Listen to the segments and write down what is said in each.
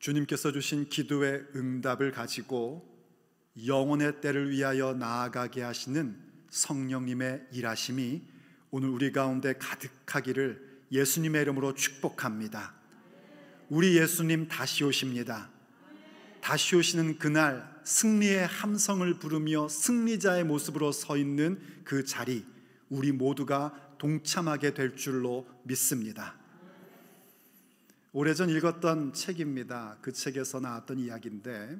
주님께서 주신 기도의 응답을 가지고 영혼의 때를 위하여 나아가게 하시는 성령님의 일하심이 오늘 우리 가운데 가득하기를 예수님의 이름으로 축복합니다. 우리 예수님 다시 오십니다. 다시 오시는 그날 승리의 함성을 부르며 승리자의 모습으로 서 있는 그 자리 우리 모두가 동참하게 될 줄로 믿습니다. 오래전 읽었던 책입니다. 그 책에서 나왔던 이야기인데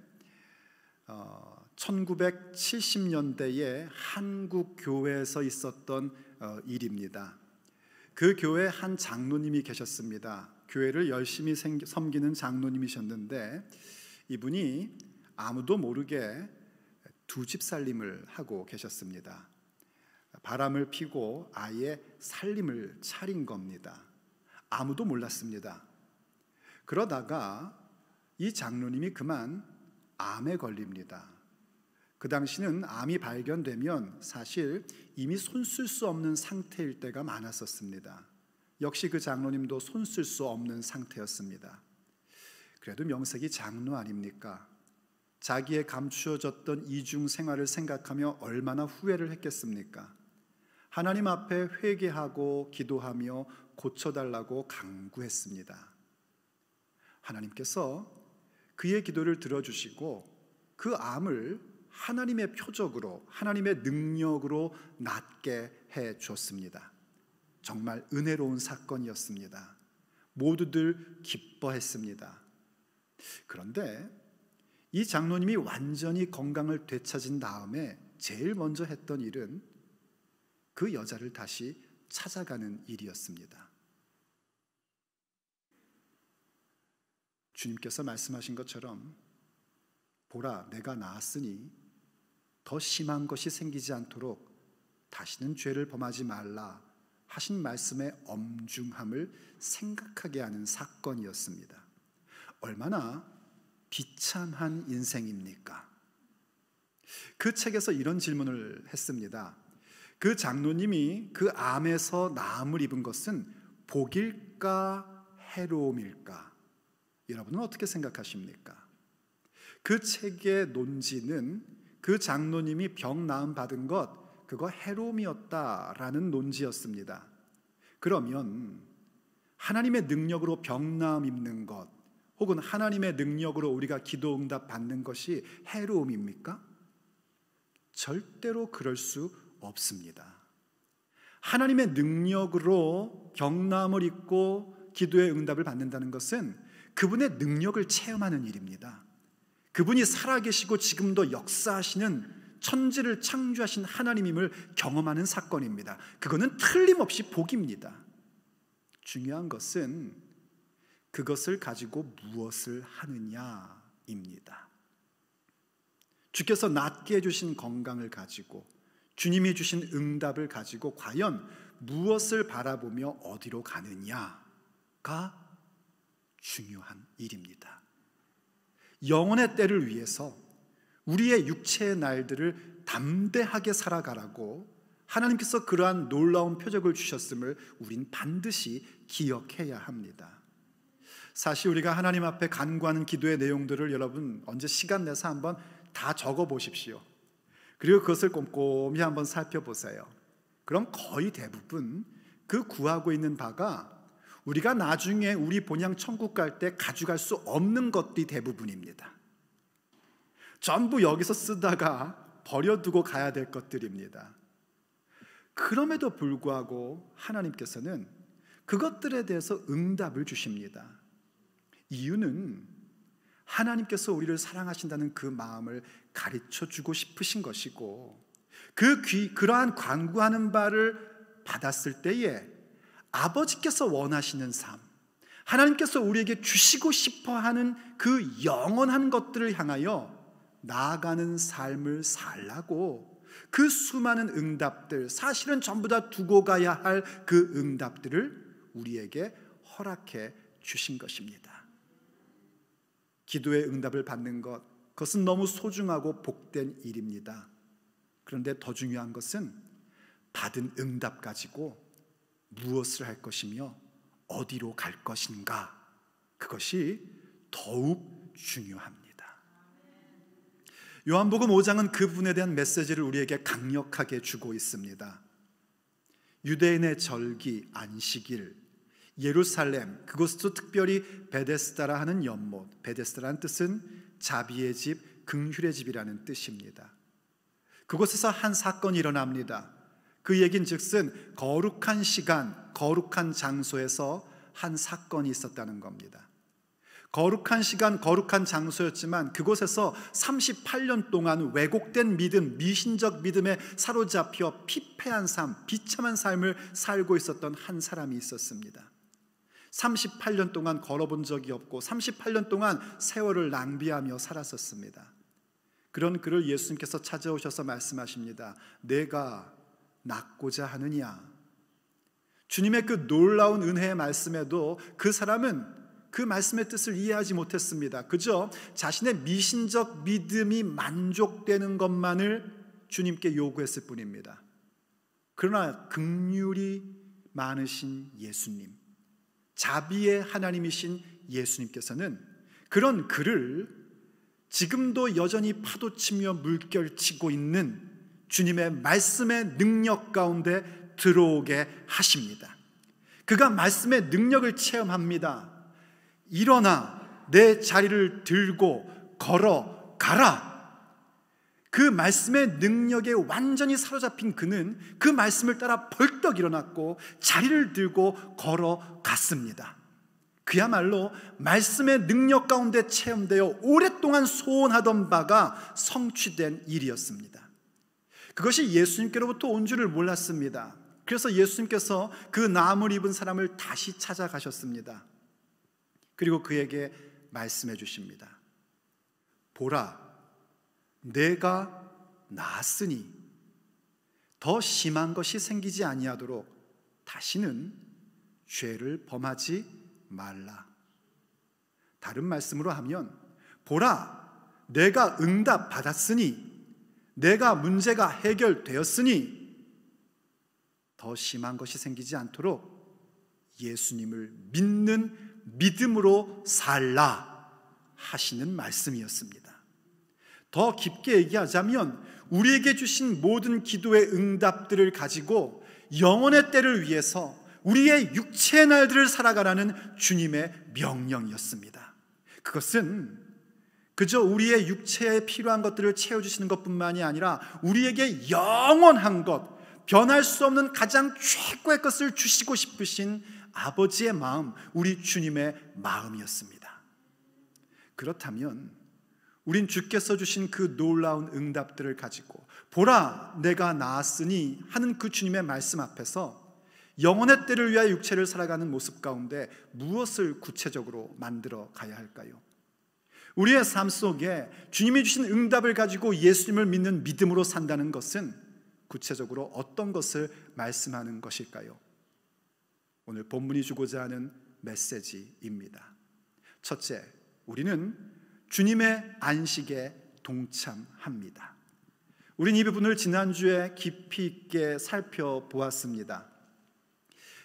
어, 1970년대에 한국 교회에서 있었던 어, 일입니다. 그 교회 한 장로님이 계셨습니다. 교회를 열심히 생 섬기는 장로님이셨는데 이분이 아무도 모르게 두 집 살림을 하고 계셨습니다. 바람을 피고 아예 살림을 차린 겁니다. 아무도 몰랐습니다. 그러다가 이 장로님이 그만 암에 걸립니다. 그 당시는 암이 발견되면 사실 이미 손쓸수 없는 상태일 때가 많았었습니다. 역시 그 장로님도 손쓸수 없는 상태였습니다. 그래도 명색이 장로 아닙니까? 자기의 감추어졌던 이중 생활을 생각하며 얼마나 후회를 했겠습니까? 하나님 앞에 회개하고 기도하며 고쳐달라고 강구했습니다. 하나님께서 그의 기도를 들어주시고 그 암을 하나님의 표적으로 하나님의 능력으로 낫게 해 줬습니다. 정말 은혜로운 사건이었습니다. 모두들 기뻐했습니다. 그런데 이 장로님이 완전히 건강을 되찾은 다음에 제일 먼저 했던 일은 그 여자를 다시 찾아가는 일이었습니다. 주님께서 말씀하신 것처럼 보라 내가 나았으니 더 심한 것이 생기지 않도록 다시는 죄를 범하지 말라 하신 말씀의 엄중함을 생각하게 하는 사건이었습니다. 얼마나 비참한 인생입니까? 그 책에서 이런 질문을 했습니다. 그 장로님이 그 암에서 나음을 입은 것은 복일까 해로움일까? 여러분은 어떻게 생각하십니까? 그 책의 논지는 그 장로님이 병 나음 받은 것 그거 해로움이었다라는 논지였습니다. 그러면 하나님의 능력으로 병 나음 입는 것 혹은 하나님의 능력으로 우리가 기도 응답 받는 것이 해로움입니까? 절대로 그럴 수 없습니다. 하나님의 능력으로 병남을 입고 기도의 응답을 받는다는 것은 그분의 능력을 체험하는 일입니다. 그분이 살아계시고 지금도 역사하시는 천지를 창조하신 하나님임을 경험하는 사건입니다. 그거는 틀림없이 복입니다. 중요한 것은 그것을 가지고 무엇을 하느냐입니다. 주께서 낫게 해주신 건강을 가지고 주님이 주신 응답을 가지고 과연 무엇을 바라보며 어디로 가느냐가 중요한 일입니다. 영혼의 때를 위해서 우리의 육체의 날들을 담대하게 살아가라고 하나님께서 그러한 놀라운 표적을 주셨음을 우린 반드시 기억해야 합니다. 사실 우리가 하나님 앞에 간구하는 기도의 내용들을 여러분 언제 시간 내서 한번 다 적어 보십시오. 그리고 그것을 꼼꼼히 한번 살펴보세요. 그럼 거의 대부분 그 구하고 있는 바가 우리가 나중에 우리 본향 천국 갈 때 가져갈 수 없는 것들이 대부분입니다. 전부 여기서 쓰다가 버려두고 가야 될 것들입니다. 그럼에도 불구하고 하나님께서는 그것들에 대해서 응답을 주십니다. 이유는 하나님께서 우리를 사랑하신다는 그 마음을 가르쳐 주고 싶으신 것이고 그 귀, 그러한 광고하는 바를 받았을 때에 아버지께서 원하시는 삶, 하나님께서 우리에게 주시고 싶어 하는 그 영원한 것들을 향하여 나아가는 삶을 살라고 그 수많은 응답들, 사실은 전부 다 두고 가야 할 그 응답들을 우리에게 허락해 주신 것입니다. 기도의 응답을 받는 것, 그것은 너무 소중하고 복된 일입니다. 그런데 더 중요한 것은 받은 응답 가지고 무엇을 할 것이며 어디로 갈 것인가 그것이 더욱 중요합니다. 요한복음 5장은 그분에 대한 메시지를 우리에게 강력하게 주고 있습니다. 유대인의 절기 안식일 예루살렘 그것도 특별히 베데스다라 하는 연못 베데스다라는 뜻은 자비의 집 긍휼의 집이라는 뜻입니다. 그곳에서 한 사건이 일어납니다. 그 얘긴 즉슨 거룩한 시간, 거룩한 장소에서 한 사건이 있었다는 겁니다. 거룩한 시간, 거룩한 장소였지만 그곳에서 38년 동안 왜곡된 믿음, 미신적 믿음에 사로잡혀 피폐한 삶, 비참한 삶을 살고 있었던 한 사람이 있었습니다. 38년 동안 걸어본 적이 없고 38년 동안 세월을 낭비하며 살았었습니다. 그런 그를 예수님께서 찾아오셔서 말씀하십니다. 내가 낳고자 하느냐? 주님의 그 놀라운 은혜의 말씀에도 그 사람은 그 말씀의 뜻을 이해하지 못했습니다. 그저 자신의 미신적 믿음이 만족되는 것만을 주님께 요구했을 뿐입니다. 그러나 극률이 많으신 예수님, 자비의 하나님이신 예수님께서는 그런 그를 지금도 여전히 파도치며 물결치고 있는 주님의 말씀의 능력 가운데 들어오게 하십니다. 그가 말씀의 능력을 체험합니다. 일어나 내 자리를 들고 걸어 가라. 그 말씀의 능력에 완전히 사로잡힌 그는 그 말씀을 따라 벌떡 일어났고 자리를 들고 걸어갔습니다. 그야말로 말씀의 능력 가운데 체험되어 오랫동안 소원하던 바가 성취된 일이었습니다. 그것이 예수님께로부터 온 줄을 몰랐습니다. 그래서 예수님께서 그 나음을 입은 사람을 다시 찾아가셨습니다. 그리고 그에게 말씀해 주십니다. 보라, 내가 낳았으니더 심한 것이 생기지 아니하도록 다시는 죄를 범하지 말라. 다른 말씀으로 하면 보라, 내가 응답 받았으니 내가 문제가 해결되었으니 더 심한 것이 생기지 않도록 예수님을 믿는 믿음으로 살라 하시는 말씀이었습니다. 더 깊게 얘기하자면 우리에게 주신 모든 기도의 응답들을 가지고 영원의 때를 위해서 우리의 육체의 날들을 살아가라는 주님의 명령이었습니다. 그것은 그저 우리의 육체에 필요한 것들을 채워주시는 것뿐만이 아니라 우리에게 영원한 것, 변할 수 없는 가장 최고의 것을 주시고 싶으신 아버지의 마음, 우리 주님의 마음이었습니다. 그렇다면 우린 주께서 주신 그 놀라운 응답들을 가지고 보라 내가 나았으니 하는 그 주님의 말씀 앞에서 영원의 때를 위하여 육체를 살아가는 모습 가운데 무엇을 구체적으로 만들어 가야 할까요? 우리의 삶 속에 주님이 주신 응답을 가지고 예수님을 믿는 믿음으로 산다는 것은 구체적으로 어떤 것을 말씀하는 것일까요? 오늘 본문이 주고자 하는 메시지입니다. 첫째, 우리는 주님의 안식에 동참합니다. 우린 이 부분을 지난주에 깊이 있게 살펴보았습니다.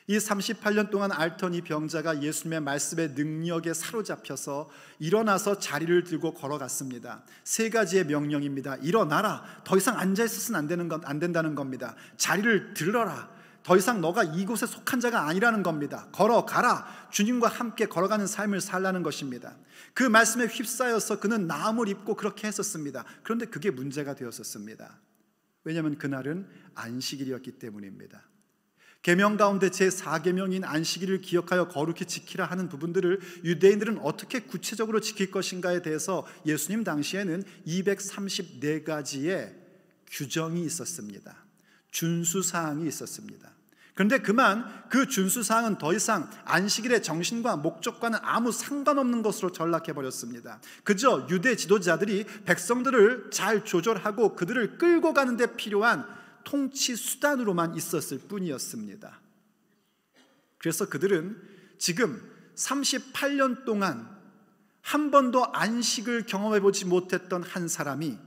이 38년 동안 알던이 병자가 예수님의 말씀의 능력에 사로잡혀서 일어나서 자리를 들고 걸어갔습니다. 세 가지의 명령입니다. 일어나라. 더 이상 앉아 있어서는 안 되는 건안 된다는 겁니다. 자리를 들러라. 더 이상 너가 이곳에 속한 자가 아니라는 겁니다. 걸어가라. 주님과 함께 걸어가는 삶을 살라는 것입니다. 그 말씀에 휩싸여서 그는 나음을 입고 그렇게 했었습니다. 그런데 그게 문제가 되었었습니다. 왜냐하면 그날은 안식일이었기 때문입니다. 계명 가운데 제 4계명인 안식일을 기억하여 거룩히 지키라 하는 부분들을 유대인들은 어떻게 구체적으로 지킬 것인가에 대해서 예수님 당시에는 234가지의 규정이 있었습니다. 준수 사항이 있었습니다. 그런데 그만 그 준수 사항은 더 이상 안식일의 정신과 목적과는 아무 상관없는 것으로 전락해 버렸습니다. 그저 유대 지도자들이 백성들을 잘 조절하고 그들을 끌고 가는 데 필요한 통치 수단으로만 있었을 뿐이었습니다. 그래서 그들은 지금 38년 동안 한 번도 안식을 경험해 보지 못했던 한 사람이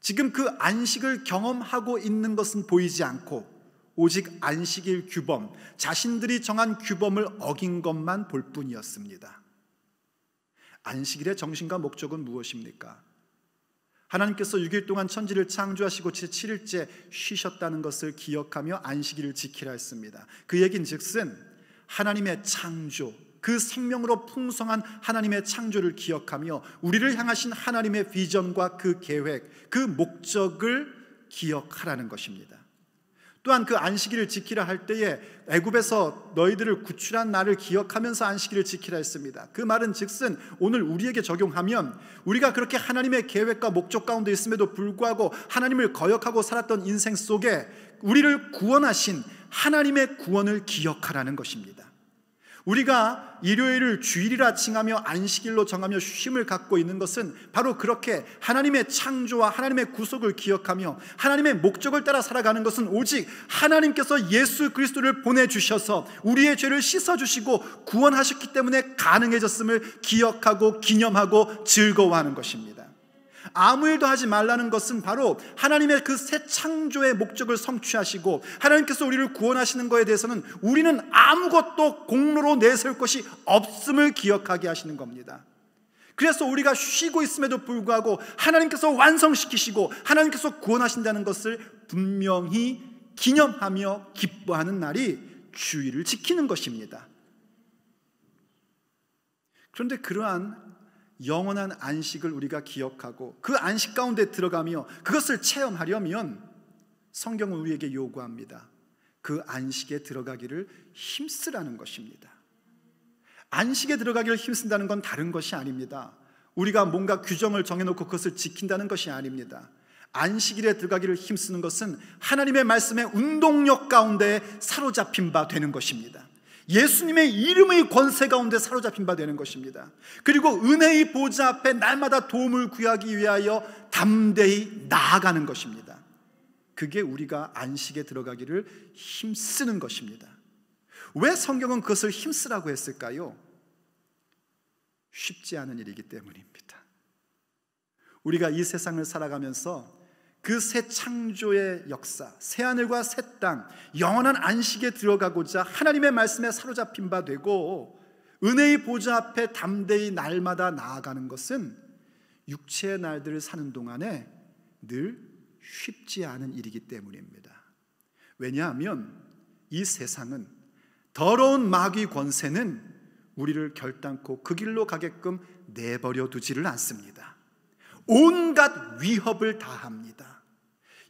지금 그 안식을 경험하고 있는 것은 보이지 않고 오직 안식일 규범, 자신들이 정한 규범을 어긴 것만 볼 뿐이었습니다. 안식일의 정신과 목적은 무엇입니까? 하나님께서 6일 동안 천지를 창조하시고 제7일째 쉬셨다는 것을 기억하며 안식일을 지키라 했습니다. 그 얘긴 즉슨 하나님의 창조, 그 생명으로 풍성한 하나님의 창조를 기억하며 우리를 향하신 하나님의 비전과 그 계획, 그 목적을 기억하라는 것입니다. 또한 그 안식일을 지키라 할 때에 애굽에서 너희들을 구출한 나를 기억하면서 안식일을 지키라 했습니다. 그 말은 즉슨 오늘 우리에게 적용하면 우리가 그렇게 하나님의 계획과 목적 가운데 있음에도 불구하고 하나님을 거역하고 살았던 인생 속에 우리를 구원하신 하나님의 구원을 기억하라는 것입니다. 우리가 일요일을 주일이라 칭하며 안식일로 정하며 쉼을 갖고 있는 것은 바로 그렇게 하나님의 창조와 하나님의 구속을 기억하며 하나님의 목적을 따라 살아가는 것은 오직 하나님께서 예수 그리스도를 보내주셔서 우리의 죄를 씻어주시고 구원하셨기 때문에 가능해졌음을 기억하고 기념하고 즐거워하는 것입니다. 아무 일도 하지 말라는 것은 바로 하나님의 그 새 창조의 목적을 성취하시고 하나님께서 우리를 구원하시는 것에 대해서는 우리는 아무것도 공로로 내세울 것이 없음을 기억하게 하시는 겁니다. 그래서 우리가 쉬고 있음에도 불구하고 하나님께서 완성시키시고 하나님께서 구원하신다는 것을 분명히 기념하며 기뻐하는 날이 주의를 지키는 것입니다. 그런데 그러한 영원한 안식을 우리가 기억하고 그 안식 가운데 들어가며 그것을 체험하려면 성경은 우리에게 요구합니다. 그 안식에 들어가기를 힘쓰라는 것입니다. 안식에 들어가기를 힘쓴다는 건 다른 것이 아닙니다. 우리가 뭔가 규정을 정해놓고 그것을 지킨다는 것이 아닙니다. 안식일에 들어가기를 힘쓰는 것은 하나님의 말씀의 운동력 가운데 사로잡힌 바 되는 것입니다. 예수님의 이름의 권세 가운데 사로잡힌 바 되는 것입니다. 그리고 은혜의 보좌 앞에 날마다 도움을 구하기 위하여 담대히 나아가는 것입니다. 그게 우리가 안식에 들어가기를 힘쓰는 것입니다. 왜 성경은 그것을 힘쓰라고 했을까요? 쉽지 않은 일이기 때문입니다. 우리가 이 세상을 살아가면서 그새 창조의 역사, 새 하늘과 새 땅, 영원한 안식에 들어가고자 하나님의 말씀에 사로잡힌 바 되고 은혜의 보좌 앞에 담대히 날마다 나아가는 것은 육체의 날들을 사는 동안에 늘 쉽지 않은 일이기 때문입니다. 왜냐하면 이 세상은 더러운 마귀 권세는 우리를 결단코 그 길로 가게끔 내버려 두지를 않습니다. 온갖 위협을 다합니다.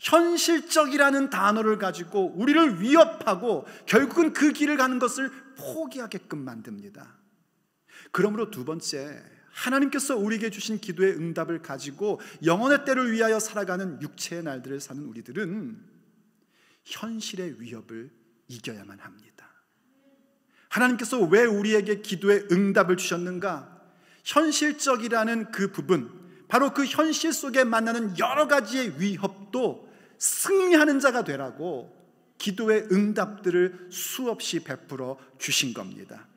현실적이라는 단어를 가지고 우리를 위협하고 결국은 그 길을 가는 것을 포기하게끔 만듭니다. 그러므로 두 번째, 하나님께서 우리에게 주신 기도의 응답을 가지고 영원의 때를 위하여 살아가는 육체의 날들을 사는 우리들은 현실의 위협을 이겨야만 합니다. 하나님께서 왜 우리에게 기도의 응답을 주셨는가? 현실적이라는 그 부분, 바로 그 현실 속에 만나는 여러 가지의 위협도 승리하는 자가 되라고 기도의 응답들을 수없이 베풀어 주신 겁니다.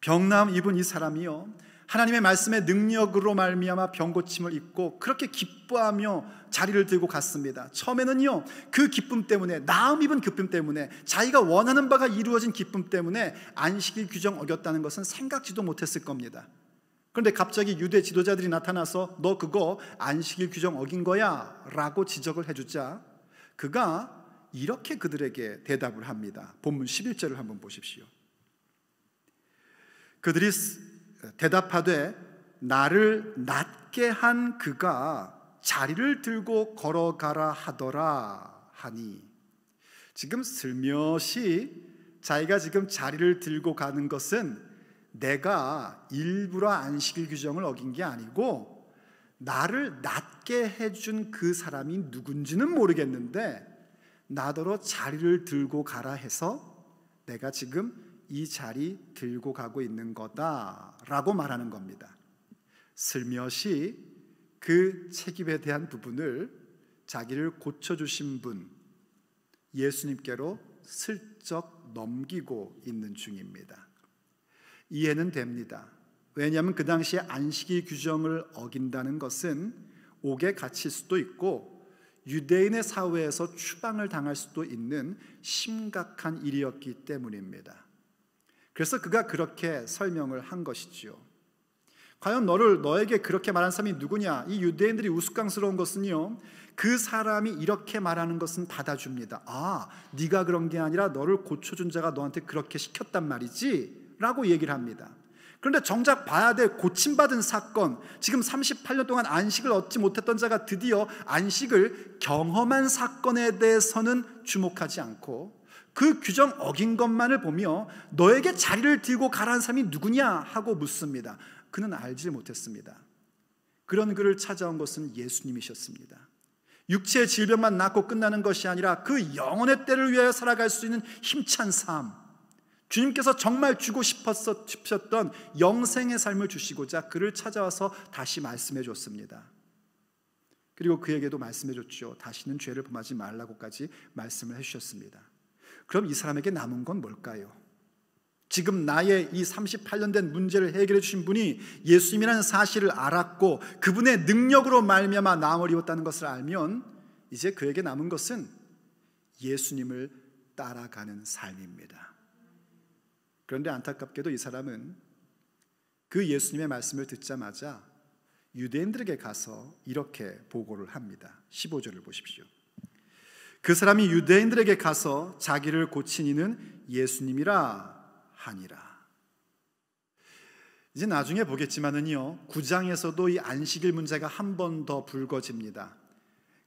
병남 입은 이 사람이요 하나님의 말씀의 능력으로 말미암아 병고침을 입고 그렇게 기뻐하며 자리를 들고 갔습니다. 처음에는요 그 기쁨 때문에 나음 입은 기쁨 때문에 자기가 원하는 바가 이루어진 기쁨 때문에 안식일 규정 어겼다는 것은 생각지도 못했을 겁니다. 그런데 갑자기 유대 지도자들이 나타나서 너 그거 안식일 규정 어긴 거야 라고 지적을 해주자 그가 이렇게 그들에게 대답을 합니다. 본문 11절을 한번 보십시오. 그들이 대답하되 나를 낮게 한 그가 자리를 들고 걸어가라 하더라 하니 지금 슬며시 자기가 지금 자리를 들고 가는 것은 내가 일부러 안식일 규정을 어긴 게 아니고 나를 낫게 해준 그 사람이 누군지는 모르겠는데 나더러 자리를 들고 가라 해서 내가 지금 이 자리 들고 가고 있는 거다라고 말하는 겁니다. 슬며시 그 책임에 대한 부분을 자기를 고쳐주신 분 예수님께로 슬쩍 넘기고 있는 중입니다. 이해는 됩니다. 왜냐하면 그 당시에 안식일 규정을 어긴다는 것은 옥에 갇힐 수도 있고 유대인의 사회에서 추방을 당할 수도 있는 심각한 일이었기 때문입니다. 그래서 그가 그렇게 설명을 한 것이지요. 과연 너를 너에게 그렇게 말한 사람이 누구냐? 이 유대인들이 우스꽝스러운 것은요. 그 사람이 이렇게 말하는 것은 받아줍니다. 아, 네가 그런 게 아니라 너를 고쳐준 자가 너한테 그렇게 시켰단 말이지. 라고 얘기를 합니다. 그런데 정작 봐야 될 고침받은 사건, 지금 38년 동안 안식을 얻지 못했던 자가 드디어 안식을 경험한 사건에 대해서는 주목하지 않고 그 규정 어긴 것만을 보며 너에게 자리를 들고 가라는 사람이 누구냐 하고 묻습니다. 그는 알지 못했습니다. 그런 그를 찾아온 것은 예수님이셨습니다. 육체의 질병만 낫고 끝나는 것이 아니라 그 영혼의 때를 위하여 살아갈 수 있는 힘찬 삶, 주님께서 정말 주고 싶었던 영생의 삶을 주시고자 그를 찾아와서 다시 말씀해 줬습니다. 그리고 그에게도 말씀해 줬죠. 다시는 죄를 범하지 말라고까지 말씀을 해 주셨습니다. 그럼 이 사람에게 남은 건 뭘까요? 지금 나의 이 38년 된 문제를 해결해 주신 분이 예수님이라는 사실을 알았고 그분의 능력으로 말미암아 나음을 입었다는 것을 알면 이제 그에게 남은 것은 예수님을 따라가는 삶입니다. 그런데 안타깝게도 이 사람은 그 예수님의 말씀을 듣자마자 유대인들에게 가서 이렇게 보고를 합니다. 15절을 보십시오. 그 사람이 유대인들에게 가서 자기를 고친 이는 예수님이라 하니라. 이제 나중에 보겠지만은요. 9장에서도 이 안식일 문제가 한 번 더 불거집니다.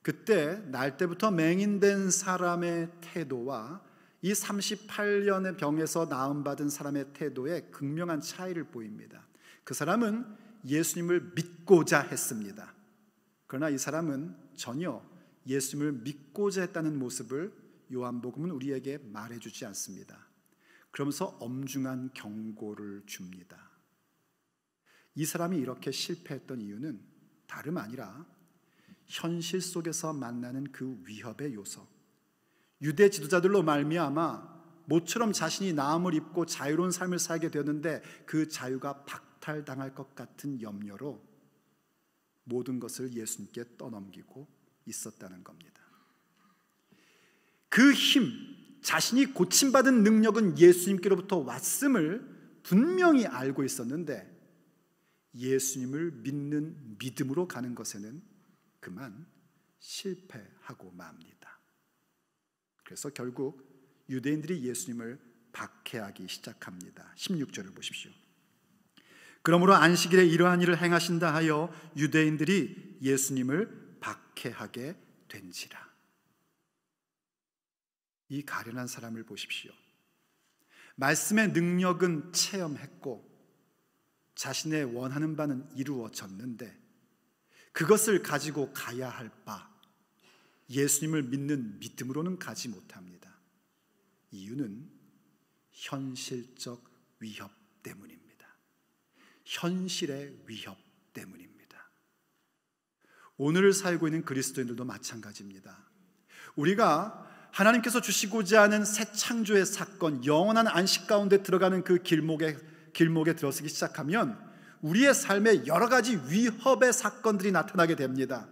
그때 날 때부터 맹인된 사람의 태도와 이 38년의 병에서 나음받은 사람의 태도에 극명한 차이를 보입니다. 그 사람은 예수님을 믿고자 했습니다. 그러나 이 사람은 전혀 예수님을 믿고자 했다는 모습을 요한복음은 우리에게 말해주지 않습니다. 그러면서 엄중한 경고를 줍니다. 이 사람이 이렇게 실패했던 이유는 다름 아니라 현실 속에서 만나는 그 위협의 요소, 유대 지도자들로 말미암아 모처럼 자신이 나음을 입고 자유로운 삶을 살게 되었는데 그 자유가 박탈당할 것 같은 염려로 모든 것을 예수님께 떠넘기고 있었다는 겁니다. 그 힘, 자신이 고침받은 능력은 예수님께로부터 왔음을 분명히 알고 있었는데 예수님을 믿는 믿음으로 가는 것에는 그만 실패하고 맙니다. 그래서 결국 유대인들이 예수님을 박해하기 시작합니다. 16절을 보십시오. 그러므로 안식일에 이러한 일을 행하신다 하여 유대인들이 예수님을 박해하게 된지라. 이 가련한 사람을 보십시오. 말씀의 능력은 체험했고 자신의 원하는 바는 이루어졌는데 그것을 가지고 가야 할 바, 예수님을 믿는 믿음으로는 가지 못합니다. 이유는 현실적 위협 때문입니다. 현실의 위협 때문입니다. 오늘을 살고 있는 그리스도인들도 마찬가지입니다. 우리가 하나님께서 주시고자 하는 새 창조의 사건, 영원한 안식 가운데 들어가는 그 길목에 길목에 들어서기 시작하면 우리의 삶에 여러 가지 위협의 사건들이 나타나게 됩니다.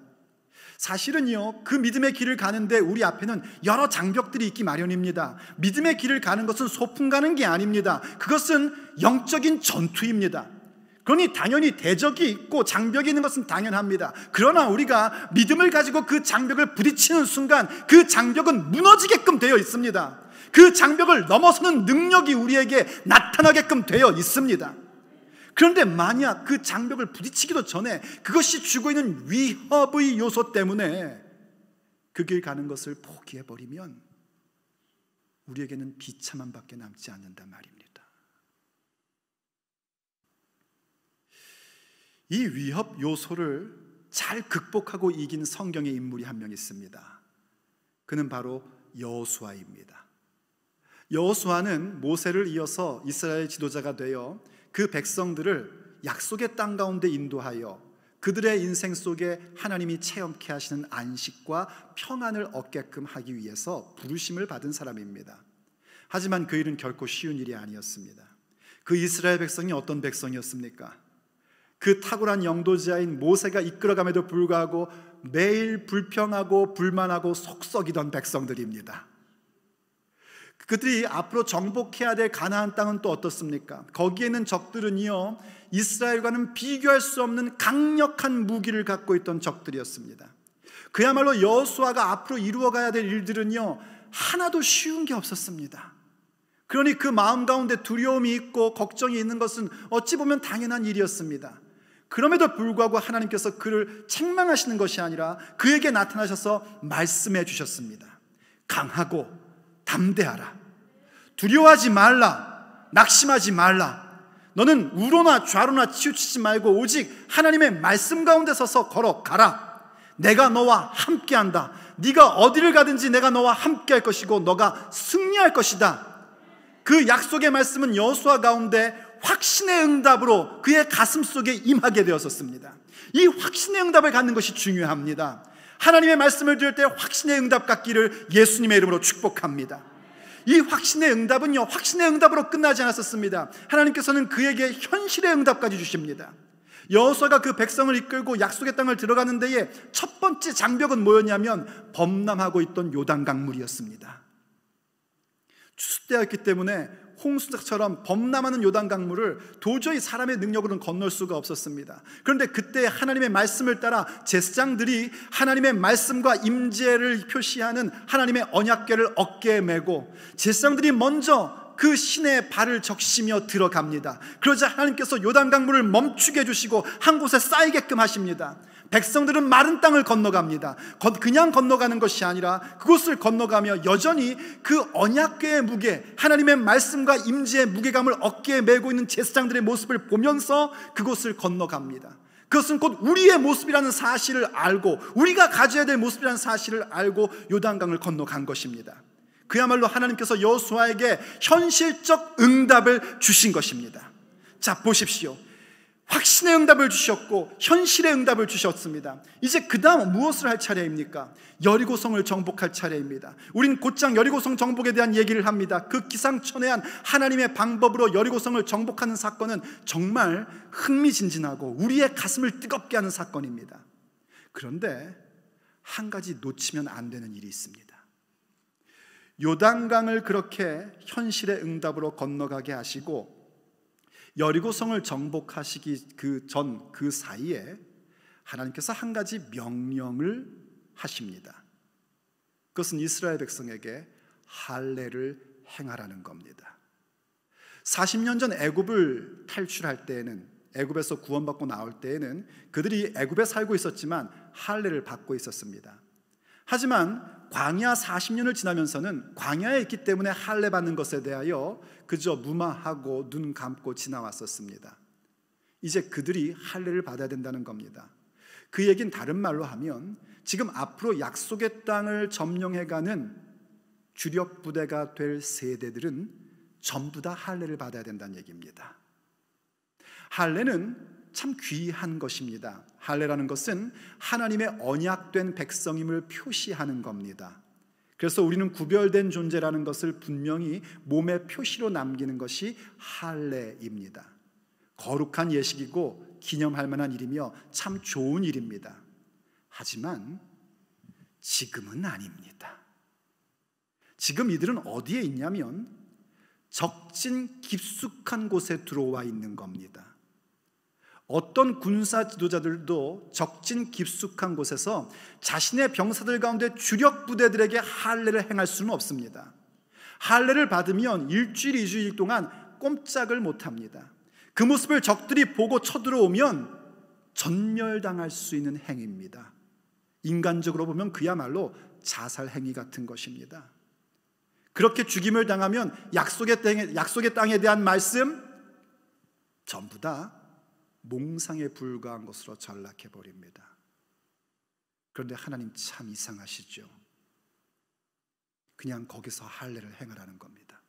사실은요, 그 믿음의 길을 가는데 우리 앞에는 여러 장벽들이 있기 마련입니다. 믿음의 길을 가는 것은 소풍 가는 게 아닙니다. 그것은 영적인 전투입니다. 그러니 당연히 대적이 있고 장벽이 있는 것은 당연합니다. 그러나 우리가 믿음을 가지고 그 장벽을 부딪히는 순간 그 장벽은 무너지게끔 되어 있습니다. 그 장벽을 넘어서는 능력이 우리에게 나타나게끔 되어 있습니다. 그런데 만약 그 장벽을 부딪히기도 전에 그것이 주고 있는 위협의 요소 때문에 그 길 가는 것을 포기해버리면 우리에게는 비참함밖에 남지 않는단 말입니다. 이 위협 요소를 잘 극복하고 이긴 성경의 인물이 한 명 있습니다. 그는 바로 여수아입니다여수아는 모세를 이어서 이스라엘 지도자가 되어 그 백성들을 약속의 땅 가운데 인도하여 그들의 인생 속에 하나님이 체험케 하시는 안식과 평안을 얻게끔 하기 위해서 부르심을 받은 사람입니다. 하지만 그 일은 결코 쉬운 일이 아니었습니다. 그 이스라엘 백성이 어떤 백성이었습니까? 그 탁월한 영도자인 모세가 이끌어감에도 불구하고 매일 불평하고 불만하고 속썩이던 백성들입니다. 그들이 앞으로 정복해야 될 가나안 땅은 또 어떻습니까? 거기에는 적들은요 이스라엘과는 비교할 수 없는 강력한 무기를 갖고 있던 적들이었습니다. 그야말로 여수아가 앞으로 이루어가야 될 일들은요 하나도 쉬운 게 없었습니다. 그러니 그 마음 가운데 두려움이 있고 걱정이 있는 것은 어찌 보면 당연한 일이었습니다. 그럼에도 불구하고 하나님께서 그를 책망하시는 것이 아니라 그에게 나타나셔서 말씀해 주셨습니다. 강하고 담대하라. 두려워하지 말라. 낙심하지 말라. 너는 우로나 좌로나 치우치지 말고 오직 하나님의 말씀 가운데 서서 걸어가라. 내가 너와 함께한다. 네가 어디를 가든지 내가 너와 함께할 것이고 너가 승리할 것이다. 그 약속의 말씀은 여수와 가운데 확신의 응답으로 그의 가슴 속에 임하게 되었었습니다. 이 확신의 응답을 갖는 것이 중요합니다. 하나님의 말씀을 들을 때 확신의 응답 갖기를 예수님의 이름으로 축복합니다. 이 확신의 응답은요, 확신의 응답으로 끝나지 않았었습니다. 하나님께서는 그에게 현실의 응답까지 주십니다. 여호수아가 그 백성을 이끌고 약속의 땅을 들어가는 데에 첫 번째 장벽은 뭐였냐면 범람하고 있던 요단강물이었습니다. 추수 때였기 때문에 홍수처럼 범람하는 요단 강물을 도저히 사람의 능력으로는 건널 수가 없었습니다. 그런데 그때 하나님의 말씀을 따라 제사장들이 하나님의 말씀과 임재를 표시하는 하나님의 언약궤를 어깨에 메고 제사장들이 먼저 그 신의 발을 적시며 들어갑니다. 그러자 하나님께서 요단 강물을 멈추게 해주시고 한 곳에 쌓이게끔 하십니다. 백성들은 마른 땅을 건너갑니다. 그냥 건너가는 것이 아니라 그곳을 건너가며 여전히 그 언약궤의 무게, 하나님의 말씀과 임지의 무게감을 어깨에 메고 있는 제사장들의 모습을 보면서 그곳을 건너갑니다. 그것은 곧 우리의 모습이라는 사실을 알고 우리가 가져야 될 모습이라는 사실을 알고 요단강을 건너간 것입니다. 그야말로 하나님께서 여수아에게 현실적 응답을 주신 것입니다. 자, 보십시오. 확신의 응답을 주셨고 현실의 응답을 주셨습니다. 이제 그다음 무엇을 할 차례입니까? 여리고성을 정복할 차례입니다. 우린 곧장 여리고성 정복에 대한 얘기를 합니다. 그 기상천외한 하나님의 방법으로 여리고성을 정복하는 사건은 정말 흥미진진하고 우리의 가슴을 뜨겁게 하는 사건입니다. 그런데 한 가지 놓치면 안 되는 일이 있습니다. 요단강을 그렇게 현실의 응답으로 건너가게 하시고 여리고성을 정복하시기 그 전그 그 사이에 하나님께서 한 가지 명령을 하십니다. 그것은 이스라엘 백성에게 할례를 행하라는 겁니다. 40년 전 애굽을 탈출할 때에는 애굽에서 구원받고 나올 때에는 그들이 애굽에 살고 있었지만 할례를 받고 있었습니다. 하지만 광야 40년을 지나면서는 광야에 있기 때문에 할례 받는 것에 대하여 그저 무마하고 눈 감고 지나왔었습니다. 이제 그들이 할례를 받아야 된다는 겁니다. 그 얘긴 다른 말로 하면 지금 앞으로 약속의 땅을 점령해가는 주력 부대가 될 세대들은 전부 다 할례를 받아야 된다는 얘기입니다. 할례는 참 귀한 것입니다. 할례라는 것은 하나님의 언약된 백성임을 표시하는 겁니다. 그래서 우리는 구별된 존재라는 것을 분명히 몸의 표시로 남기는 것이 할례입니다. 거룩한 예식이고 기념할 만한 일이며 참 좋은 일입니다. 하지만 지금은 아닙니다. 지금 이들은 어디에 있냐면 적진 깊숙한 곳에 들어와 있는 겁니다. 어떤 군사 지도자들도 적진 깊숙한 곳에서 자신의 병사들 가운데 주력 부대들에게 할례를 행할 수는 없습니다. 할례를 받으면 일주일, 이주일 동안 꼼짝을 못 합니다. 그 모습을 적들이 보고 쳐들어오면 전멸당할 수 있는 행위입니다. 인간적으로 보면 그야말로 자살 행위 같은 것입니다. 그렇게 죽임을 당하면 약속의 땅에, 약속의 땅에 대한 말씀 전부 다 몽상에 불과한 것으로 전락해 버립니다. 그런데 하나님 참 이상하시죠. 그냥 거기서 할례를 행하라는 겁니다.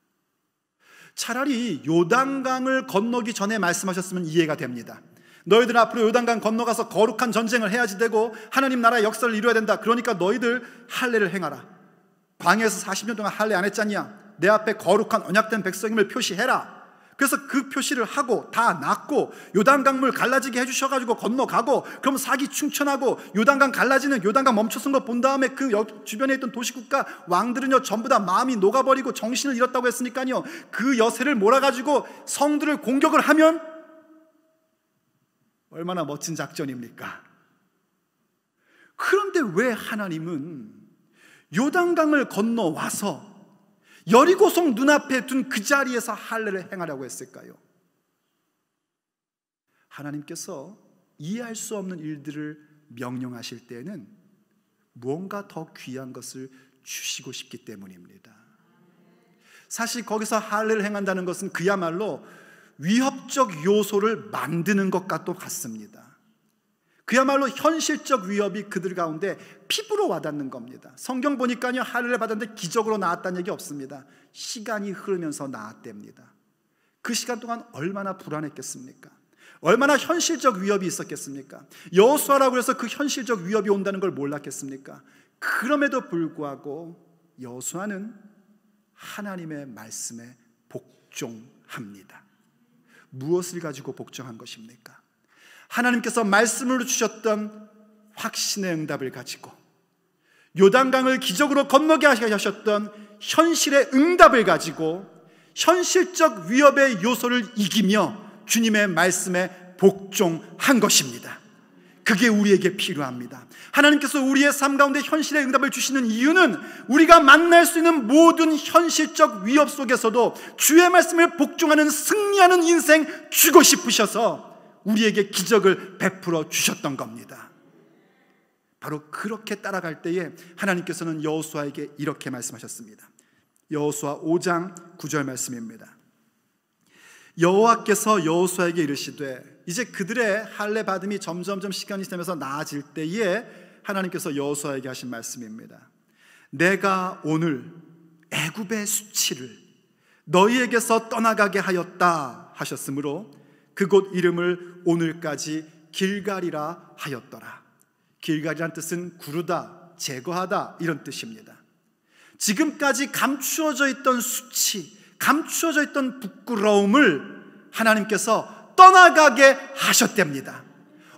차라리 요단강을 건너기 전에 말씀하셨으면 이해가 됩니다. 너희들 앞으로 요단강 건너가서 거룩한 전쟁을 해야지 되고 하나님 나라의 역사를 이루어야 된다. 그러니까 너희들 할례를 행하라. 광야에서 40년 동안 할례 안 했잖냐? 내 앞에 거룩한 언약된 백성임을 표시해라. 그래서 그 표시를 하고 다 낫고 요단 강물 갈라지게 해주셔가지고 건너가고 그럼 사기 충천하고 요단강 갈라지는 요단강 멈춰선 거본 다음에 그 주변에 있던 도시국가 왕들은요 전부 다 마음이 녹아버리고 정신을 잃었다고 했으니까요 그 여세를 몰아가지고 성들을 공격을 하면 얼마나 멋진 작전입니까? 그런데 왜 하나님은 요단강을 건너와서 여리고성 눈앞에 둔 그 자리에서 할례를 행하려고 했을까요? 하나님께서 이해할 수 없는 일들을 명령하실 때에는 무언가 더 귀한 것을 주시고 싶기 때문입니다. 사실 거기서 할례를 행한다는 것은 그야말로 위협적 요소를 만드는 것과 또 같습니다. 그야말로 현실적 위협이 그들 가운데 피부로 와닿는 겁니다. 성경 보니까요, 할례를 받았는데 기적으로 나았다는 얘기 없습니다. 시간이 흐르면서 나았답니다. 그 시간 동안 얼마나 불안했겠습니까? 얼마나 현실적 위협이 있었겠습니까? 여수아라고 해서 그 현실적 위협이 온다는 걸 몰랐겠습니까? 그럼에도 불구하고 여수아는 하나님의 말씀에 복종합니다. 무엇을 가지고 복종한 것입니까? 하나님께서 말씀으로 주셨던 확신의 응답을 가지고 요단강을 기적으로 건너게 하셨던 현실의 응답을 가지고 현실적 위협의 요소를 이기며 주님의 말씀에 복종한 것입니다. 그게 우리에게 필요합니다. 하나님께서 우리의 삶 가운데 현실의 응답을 주시는 이유는 우리가 만날 수 있는 모든 현실적 위협 속에서도 주의 말씀을 복종하는 승리하는 인생 주고 싶으셔서 우리에게 기적을 베풀어 주셨던 겁니다. 바로 그렇게 따라갈 때에 하나님께서는 여호수아에게 이렇게 말씀하셨습니다. 여호수아 5장 9절 말씀입니다. 여호와께서 여호수아에게 이르시되 이제 그들의 할례 받음이 점점점 시간이 지나면서 나아질 때에 하나님께서 여호수아에게 하신 말씀입니다. 내가 오늘 애굽의 수치를 너희에게서 떠나가게 하였다 하셨으므로 그곳 이름을 오늘까지 길갈이라 하였더라. 길갈이란 뜻은 구르다, 제거하다 이런 뜻입니다. 지금까지 감추어져 있던 수치, 감추어져 있던 부끄러움을 하나님께서 떠나가게 하셨답니다.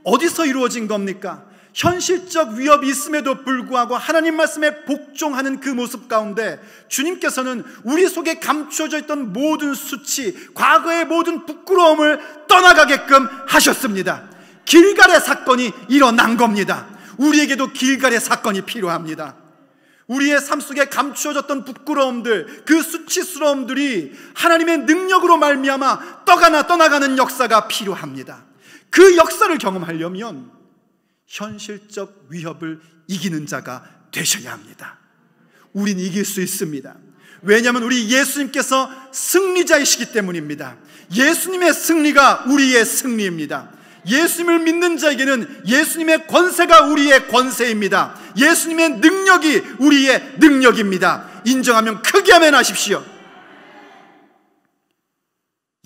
어디서 이루어진 겁니까? 현실적 위협이 있음에도 불구하고 하나님 말씀에 복종하는 그 모습 가운데 주님께서는 우리 속에 감추어져 있던 모든 수치, 과거의 모든 부끄러움을 떠나가게끔 하셨습니다. 길갈의 사건이 일어난 겁니다. 우리에게도 길갈의 사건이 필요합니다. 우리의 삶 속에 감추어졌던 부끄러움들, 그 수치스러움들이 하나님의 능력으로 말미암아 떠가나 떠나가는 역사가 필요합니다. 그 역사를 경험하려면 현실적 위협을 이기는 자가 되셔야 합니다. 우린 이길 수 있습니다. 왜냐하면 우리 예수님께서 승리자이시기 때문입니다. 예수님의 승리가 우리의 승리입니다. 예수님을 믿는 자에게는 예수님의 권세가 우리의 권세입니다. 예수님의 능력이 우리의 능력입니다. 인정하면 크게 하면 하십시오.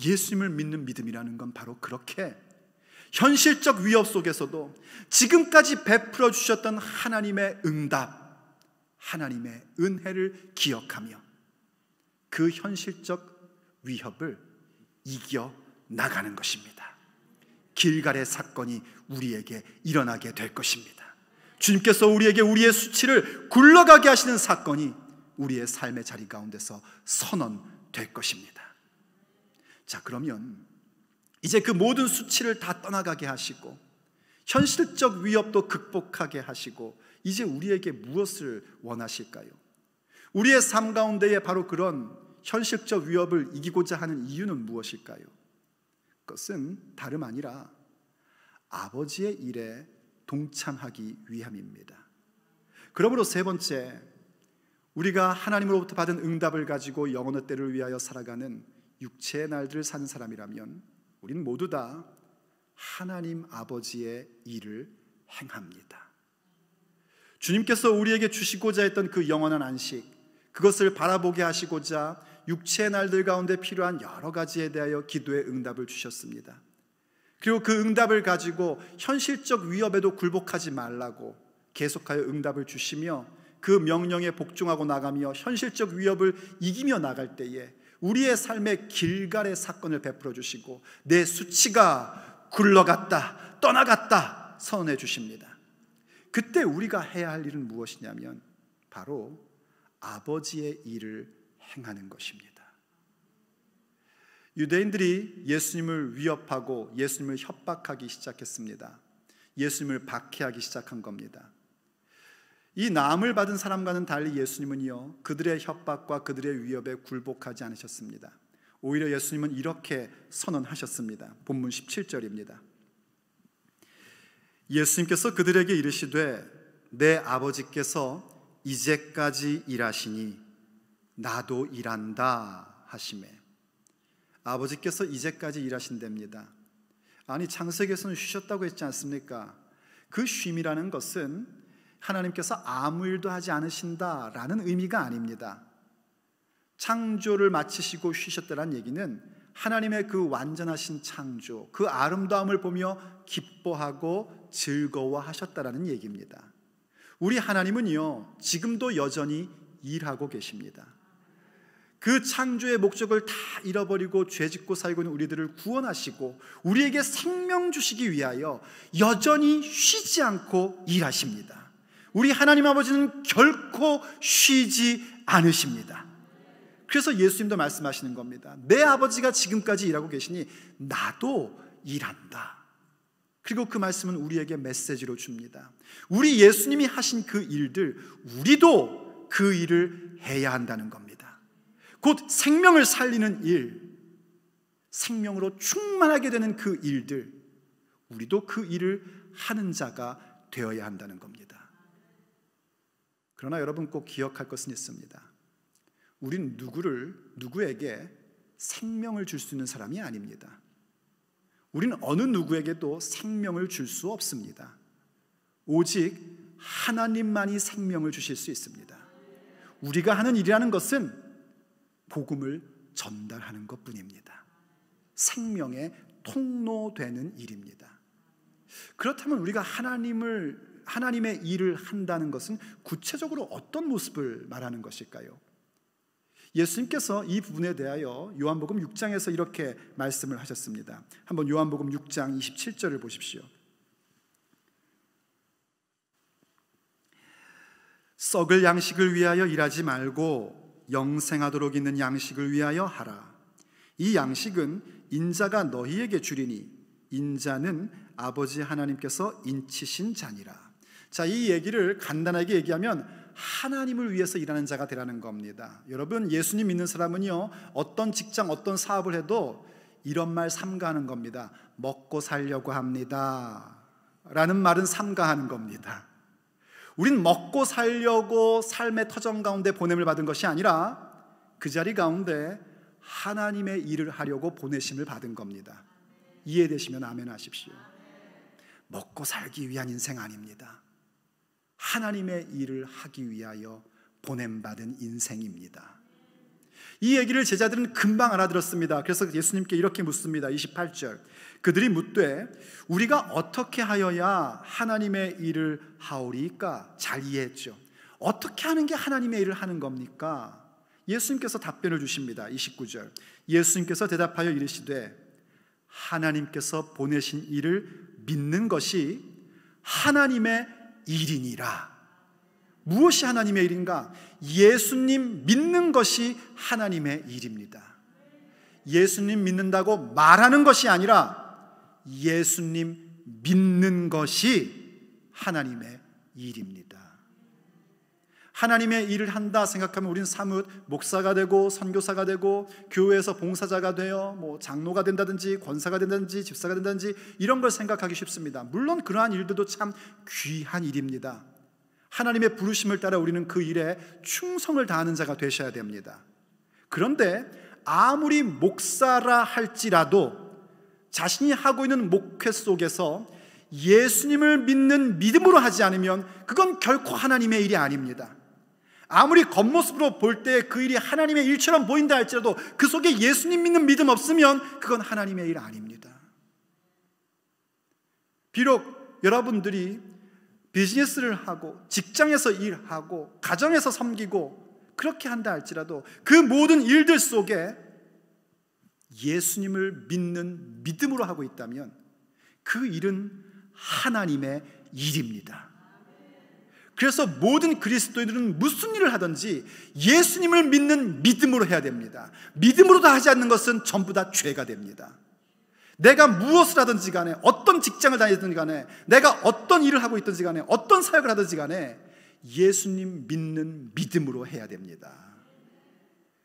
예수님을 믿는 믿음이라는 건 바로 그렇게 현실적 위협 속에서도 지금까지 베풀어 주셨던 하나님의 응답, 하나님의 은혜를 기억하며 그 현실적 위협을 이겨 나가는 것입니다. 길갈의 사건이 우리에게 일어나게 될 것입니다. 주님께서 우리에게 우리의 수치를 굴러가게 하시는 사건이 우리의 삶의 자리 가운데서 선언될 것입니다. 자, 그러면 이제 그 모든 수치를 다 떠나가게 하시고 현실적 위협도 극복하게 하시고 이제 우리에게 무엇을 원하실까요? 우리의 삶 가운데에 바로 그런 현실적 위협을 이기고자 하는 이유는 무엇일까요? 그것은 다름 아니라 아버지의 일에 동참하기 위함입니다. 그러므로 세 번째, 우리가 하나님으로부터 받은 응답을 가지고 영원의 때를 위하여 살아가는 육체의 날들을 사는 사람이라면 우리는 모두 다 하나님 아버지의 일을 행합니다. 주님께서 우리에게 주시고자 했던 그 영원한 안식, 그것을 바라보게 하시고자 육체의 날들 가운데 필요한 여러 가지에 대하여 기도의 응답을 주셨습니다. 그리고 그 응답을 가지고 현실적 위협에도 굴복하지 말라고 계속하여 응답을 주시며 그 명령에 복종하고 나가며 현실적 위협을 이기며 나갈 때에 우리의 삶의 길갈의 사건을 베풀어 주시고 내 수치가 굴러갔다 떠나갔다 선언해 주십니다. 그때 우리가 해야 할 일은 무엇이냐면 바로 아버지의 일을 행하는 것입니다. 유대인들이 예수님을 위협하고 예수님을 협박하기 시작했습니다. 예수님을 박해하기 시작한 겁니다. 이 남을 받은 사람과는 달리 예수님은요, 그들의 협박과 그들의 위협에 굴복하지 않으셨습니다. 오히려 예수님은 이렇게 선언하셨습니다. 본문 17절입니다. 예수님께서 그들에게 이르시되 내 아버지께서 이제까지 일하시니 나도 일한다 하시매 아버지께서 이제까지 일하신답니다. 아니 창세기에서는 쉬셨다고 했지 않습니까? 그 쉼이라는 것은 하나님께서 아무 일도 하지 않으신다라는 의미가 아닙니다. 창조를 마치시고 쉬셨다는 얘기는 하나님의 그 완전하신 창조, 그 아름다움을 보며 기뻐하고 즐거워하셨다라는 얘기입니다. 우리 하나님은요, 지금도 여전히 일하고 계십니다. 그 창조의 목적을 다 잃어버리고 죄 짓고 살고 있는 우리들을 구원하시고 우리에게 생명 주시기 위하여 여전히 쉬지 않고 일하십니다. 우리 하나님 아버지는 결코 쉬지 않으십니다. 그래서 예수님도 말씀하시는 겁니다. 내 아버지가 지금까지 일하고 계시니 나도 일한다. 그리고 그 말씀은 우리에게 메시지로 줍니다. 우리 예수님이 하신 그 일들, 우리도 그 일을 해야 한다는 겁니다. 곧 생명을 살리는 일, 생명으로 충만하게 되는 그 일들, 우리도 그 일을 하는 자가 되어야 한다는 겁니다. 그러나 여러분 꼭 기억할 것은 있습니다. 우린 누구를 누구에게 생명을 줄 수 있는 사람이 아닙니다. 우리는 어느 누구에게도 생명을 줄 수 없습니다. 오직 하나님만이 생명을 주실 수 있습니다. 우리가 하는 일이라는 것은 복음을 전달하는 것 뿐입니다. 생명의 통로되는 일입니다. 그렇다면 우리가 하나님을 하나님의 일을 한다는 것은 구체적으로 어떤 모습을 말하는 것일까요? 예수님께서 이 부분에 대하여 요한복음 6장에서 이렇게 말씀을 하셨습니다. 한번 요한복음 6장 27절을 보십시오. 썩을 양식을 위하여 일하지 말고 영생하도록 있는 양식을 위하여 하라. 이 양식은 인자가 너희에게 주리니 인자는 아버지 하나님께서 인치신 자니라. 자, 이 얘기를 간단하게 얘기하면 하나님을 위해서 일하는 자가 되라는 겁니다. 여러분, 예수님 믿는 사람은요, 어떤 직장, 어떤 사업을 해도 이런 말 삼가하는 겁니다. 먹고 살려고 합니다. 라는 말은 삼가하는 겁니다. 우린 먹고 살려고 삶의 터전 가운데 보냄을 받은 것이 아니라 그 자리 가운데 하나님의 일을 하려고 보내심을 받은 겁니다. 이해되시면 아멘 하십시오. 먹고 살기 위한 인생 아닙니다. 하나님의 일을 하기 위하여 보냄받은 인생입니다. 이 얘기를 제자들은 금방 알아들었습니다. 그래서 예수님께 이렇게 묻습니다. 28절. 그들이 묻되 우리가 어떻게 하여야 하나님의 일을 하오리까? 잘 이해했죠. 어떻게 하는 게 하나님의 일을 하는 겁니까? 예수님께서 답변을 주십니다. 29절. 예수님께서 대답하여 이르시되 하나님께서 보내신 일을 믿는 것이 하나님의 일이니라. 무엇이 하나님의 일인가? 예수님 믿는 것이 하나님의 일입니다. 예수님 믿는다고 말하는 것이 아니라 예수님 믿는 것이 하나님의 일입니다. 하나님의 일을 한다 생각하면 우리는 사뭇 목사가 되고 선교사가 되고 교회에서 봉사자가 되어 뭐 장로가 된다든지 권사가 된다든지 집사가 된다든지 이런 걸 생각하기 쉽습니다. 물론 그러한 일들도 참 귀한 일입니다. 하나님의 부르심을 따라 우리는 그 일에 충성을 다하는 자가 되셔야 됩니다. 그런데 아무리 목사라 할지라도 자신이 하고 있는 목회 속에서 예수님을 믿는 믿음으로 하지 않으면 그건 결코 하나님의 일이 아닙니다. 아무리 겉모습으로 볼 때 그 일이 하나님의 일처럼 보인다 할지라도 그 속에 예수님 믿는 믿음 없으면 그건 하나님의 일 아닙니다. 비록 여러분들이 비즈니스를 하고 직장에서 일하고 가정에서 섬기고 그렇게 한다 할지라도 그 모든 일들 속에 예수님을 믿는 믿음으로 하고 있다면 그 일은 하나님의 일입니다. 그래서 모든 그리스도인들은 무슨 일을 하든지 예수님을 믿는 믿음으로 해야 됩니다. 믿음으로도 하지 않는 것은 전부 다 죄가 됩니다. 내가 무엇을 하든지 간에 어떤 직장을 다니든지 간에 내가 어떤 일을 하고 있든지 간에 어떤 사역을 하든지 간에 예수님 믿는 믿음으로 해야 됩니다.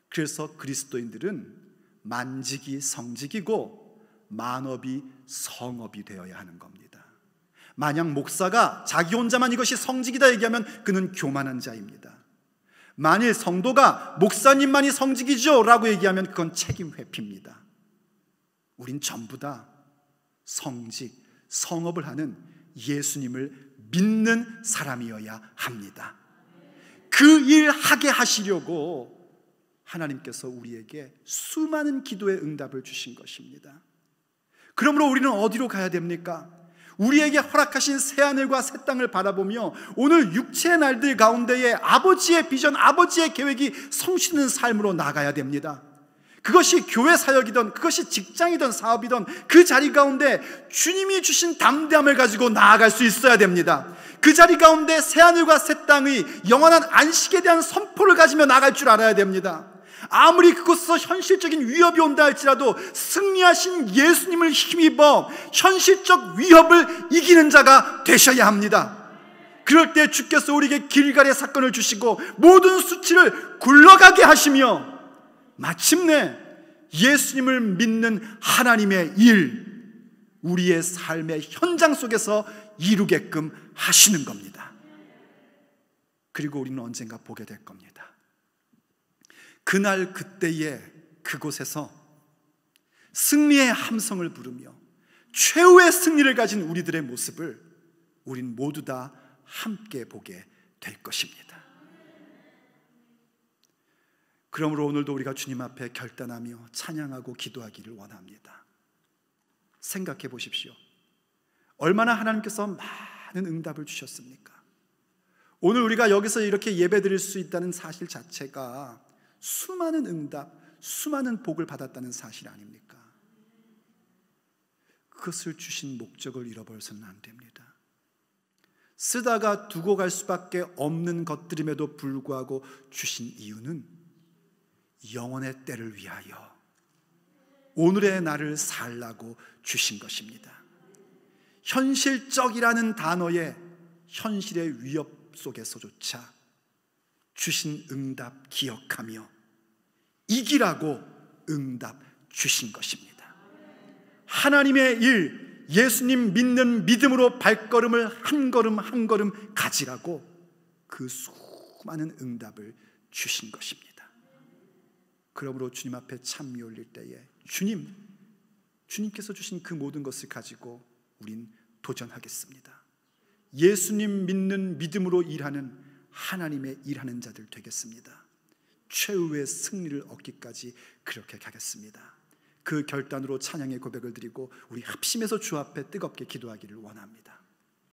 그래서 그리스도인들은 만직이 성직이고 만업이 성업이 되어야 하는 겁니다. 만약 목사가 자기 혼자만 이것이 성직이다 얘기하면 그는 교만한 자입니다. 만일 성도가 목사님만이 성직이죠 라고 얘기하면 그건 책임 회피입니다. 우린 전부 다 성직, 성업을 하는 예수님을 믿는 사람이어야 합니다. 그 일 하게 하시려고 하나님께서 우리에게 수많은 기도의 응답을 주신 것입니다. 그러므로 우리는 어디로 가야 됩니까? 우리에게 허락하신 새하늘과 새 땅을 바라보며 오늘 육체의 날들 가운데에 아버지의 비전, 아버지의 계획이 성취는 삶으로 나가야 됩니다. 그것이 교회 사역이든 그것이 직장이든 사업이든 그 자리 가운데 주님이 주신 담대함을 가지고 나아갈 수 있어야 됩니다. 그 자리 가운데 새하늘과 새 땅의 영원한 안식에 대한 선포를 가지며 나갈 줄 알아야 됩니다. 아무리 그곳에서 현실적인 위협이 온다 할지라도 승리하신 예수님을 힘입어 현실적 위협을 이기는 자가 되셔야 합니다. 그럴 때 주께서 우리에게 길갈의 사건을 주시고 모든 수치를 굴러가게 하시며 마침내 예수님을 믿는 하나님의 일, 우리의 삶의 현장 속에서 이루게끔 하시는 겁니다. 그리고 우리는 언젠가 보게 될 겁니다. 그날 그때에 그곳에서 승리의 함성을 부르며 최후의 승리를 가진 우리들의 모습을 우린 모두 다 함께 보게 될 것입니다. 그러므로 오늘도 우리가 주님 앞에 결단하며 찬양하고 기도하기를 원합니다. 생각해 보십시오. 얼마나 하나님께서 많은 응답을 주셨습니까? 오늘 우리가 여기서 이렇게 예배 드릴 수 있다는 사실 자체가 수많은 응답, 수많은 복을 받았다는 사실 아닙니까? 그것을 주신 목적을 잃어버려서는 안 됩니다. 쓰다가 두고 갈 수밖에 없는 것들임에도 불구하고 주신 이유는 영원의 때를 위하여 오늘의 나를 살라고 주신 것입니다. 현실적이라는 단어의 현실의 위협 속에서조차 주신 응답 기억하며 이기라고 응답 주신 것입니다. 하나님의 일, 예수님 믿는 믿음으로 발걸음을 한 걸음 한 걸음 가지라고 그 수많은 응답을 주신 것입니다. 그러므로 주님 앞에 찬미 올릴 때에 주님, 주님께서 주신 그 모든 것을 가지고 우린 도전하겠습니다. 예수님 믿는 믿음으로 일하는 하나님의 일하는 자들 되겠습니다. 최후의 승리를 얻기까지 그렇게 가겠습니다. 그 결단으로 찬양의 고백을 드리고 우리 합심해서 주 앞에 뜨겁게 기도하기를 원합니다.